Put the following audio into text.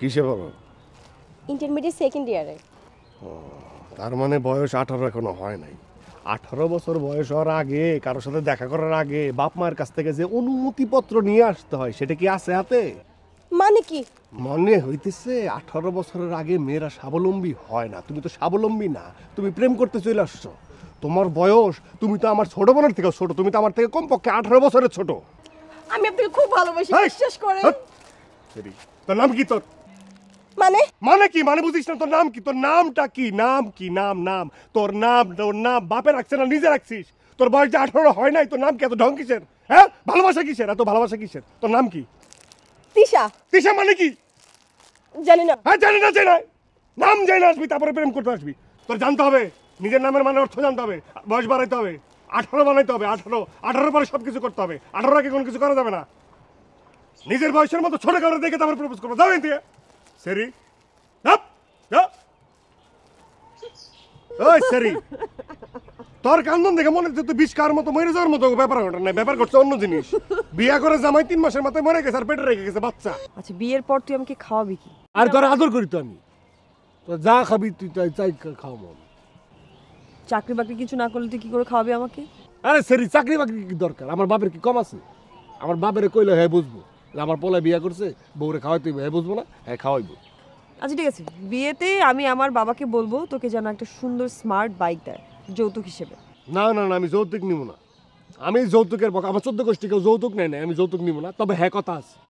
কিসে পড়ো intermediate second ইয়ারে তার মানে বয়স আঠারো এখনো হয় নাই আঠারো বছর বয়স হওয়ার আগে কারোর সাথে দেখা করার আগে বাপ মায়ের কাছ থেকে যে অনুমতিপত্র নিয়ে আসতে হয় সেটা কি আছে হাতে মানে কি মনে হইতেছে আঠারো বছরের আগে মেয়েরা স্বাবলম্বী হয় না তুমি তো স্বাবলম্বী না তুমি প্রেম করতে চলে আসছো তোমার বয়স তুমি তো আমার ছোট বোনের থেকে ছোট তুমি তো আমার থেকে কমপক্ষে আঠারো বছরের ছোট আমি আপনাকে খুব ভালোবাসি বিশ্বাস করে তোর নাম কি তোর মানে মানে কি মানে বুঝিস না তোর নাম কি তোর নামটা কি নাম কি নাম নাম তোর নাম তোর নাম বাপে রাখছে না নিজে রাখছিস তোর বয়স যে আঠারো হয় নাই তোর নাম কি এত ঢং কিসের হ্যাঁ ভালোবাসা কিসের এত ভালোবাসা কিসের তোর নাম কি তিশা তিশা মানে কি জানি না হ্যাঁ জানি না জানি না নাম জানি না আসবি তারপরে প্রেম করতে আসবি তোর জানতে হবে নিজের নামের মানে অর্থ জানতে হবে বয়স বাড়াইতে হবে আঠারো বানাইতে হবে আঠারো আঠারোর পরে সব কিছু করতে হবে আঠারো আগে কোনো কিছু করা যাবে না নিজের বয়সের মতো ছোট কারো দেখে তারপরে প্রপোজ করবো যাবেন দিয়ে Siri. Up. Up. ওই সারি তোর কান্দন দেখে মনে হচ্ছে তুই বিষ মতো মরে যাওয়ার মতো ব্যাপার ঘটনা নাই ব্যাপার করছে অন্য জিনিস বিয়া করে জামাই তিন মাসের মাথায় মরে গেছে আর পেটে রেখে গেছে বাচ্চা আচ্ছা বিয়ের পর তুই আমাকে খাওয়াবি কি আর তোর আদর করি তো আমি তো যা খাবি তুই তাই চাই খাওয়াবো আমি চাকরি বাকরি কিছু না করলে তুই কি করে খাওয়াবি আমাকে আরে সেরি চাকরি বাকরি কি দরকার আমার বাপের কি কম আছে আমার বাপের কইলে হ্যাঁ বুঝবো আমার পোলায় বিয়ে করছে বউরে খাওয়াইতে হইব হ্যাঁ বুঝবো না হ্যাঁ খাওয়াইবো আচ্ছা ঠিক আছে বিয়েতে আমি আমার বাবাকে বলবো তোকে যেন একটা সুন্দর স্মার্ট বাইক দেয় যৌতুক হিসেবে না না না আমি যৌতুক নিব না আমি যৌতুকের পক্ষে আমার চোদ্দ গোষ্ঠী কেউ যৌতুক নেয় না আমি যৌতুক নিব না তবে হ্যাঁ কথা আছে